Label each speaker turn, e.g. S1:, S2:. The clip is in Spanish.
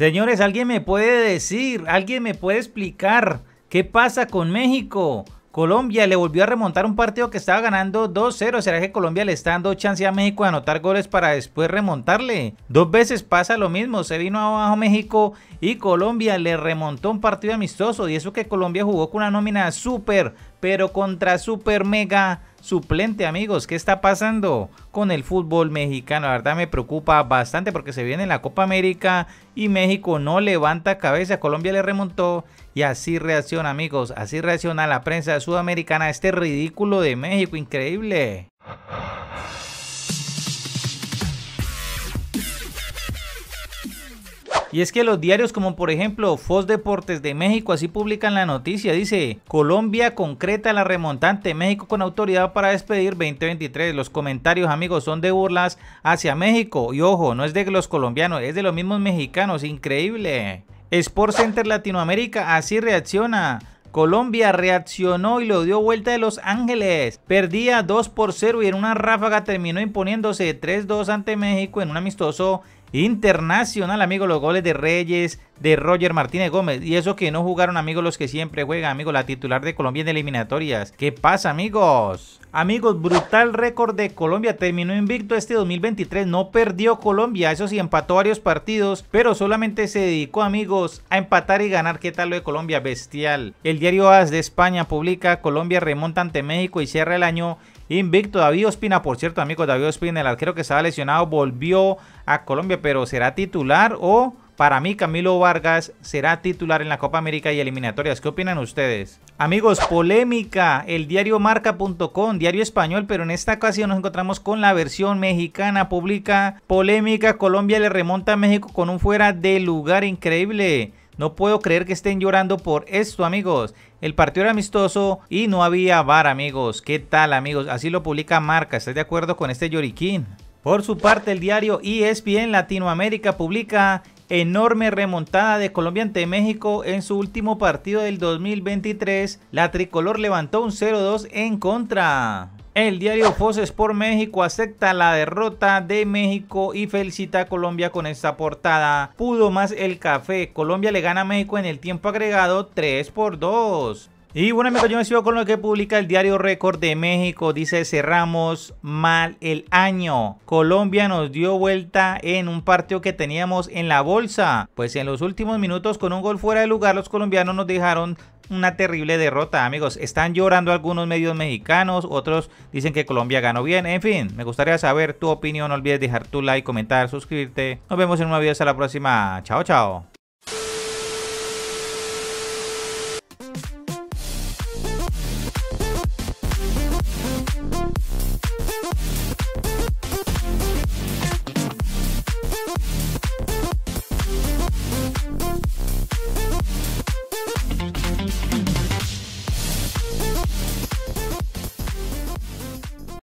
S1: Señores, ¿alguien me puede decir, alguien me puede explicar qué pasa con México? Colombia le volvió a remontar un partido que estaba ganando 2-0. ¿Será que Colombia le está dando chance a México de anotar goles para después remontarle? Dos veces pasa lo mismo. Se vino abajo México y Colombia le remontó un partido amistoso. Y eso que Colombia jugó con una nómina super, pero contra super mega suplente, amigos. ¿Qué está pasando con el fútbol mexicano? La verdad me preocupa bastante porque se viene la Copa América y México no levanta cabeza. Colombia le remontó y así reacciona, amigos. Así reacciona la prensa sudamericana a este ridículo de México. Increíble. Y es que los diarios como por ejemplo Fos Deportes de México así publican la noticia. Dice, Colombia concreta la remontante, México con autoridad para despedir 2023. Los comentarios amigos son de burlas hacia México. Y ojo, no es de los colombianos, es de los mismos mexicanos. Increíble. Sport Center Latinoamérica así reacciona. Colombia reaccionó y lo dio vuelta de Los Ángeles. Perdía 2 por 0 y en una ráfaga terminó imponiéndose 3-2 ante México en un amistoso Internacional, amigos, los goles de Reyes, de Roger Martínez Gómez. Y eso que no jugaron, amigos, los que siempre juegan, amigos, la titular de Colombia en eliminatorias. ¿Qué pasa, amigos? Amigos, brutal récord de Colombia. Terminó invicto este 2023. No perdió Colombia. Eso sí, empató varios partidos, pero solamente se dedicó, amigos, a empatar y ganar. ¿Qué tal lo de Colombia? Bestial. El diario AS de España publica Colombia remonta ante México y cierra el año invicto. David Ospina, por cierto, amigo David Ospina, el arquero que estaba lesionado, volvió a Colombia, pero será titular o para mí Camilo Vargas será titular en la Copa América y eliminatorias. ¿Qué opinan ustedes? Amigos, polémica. El diario marca.com, diario español, pero en esta ocasión nos encontramos con la versión mexicana. Publica polémica. Colombia le remonta a México con un fuera de lugar increíble. No puedo creer que estén llorando por esto, amigos. El partido era amistoso y no había VAR, amigos. ¿Qué tal, amigos? Así lo publica Marca. ¿Estás de acuerdo con este lloriquín? Por su parte, el diario ESPN Latinoamérica publica enorme remontada de Colombia ante México en su último partido del 2023. La tricolor levantó un 0-2 en contra. El diario Fox por México acepta la derrota de México y felicita a Colombia con esta portada. Pudo más el café. Colombia le gana a México en el tiempo agregado 3 por 2. Y bueno amigos, yo me sigo con lo que publica el diario Récord de México. Dice, cerramos mal el año. Colombia nos dio vuelta en un partido que teníamos en la bolsa. Pues en los últimos minutos con un gol fuera de lugar, los colombianos nos dejaron una terrible derrota, amigos. Están llorando algunos medios mexicanos, otros dicen que Colombia ganó bien. En fin, me gustaría saber tu opinión. No olvides dejar tu like, comentar, suscribirte. Nos vemos en una video hasta la próxima. Chao, chao.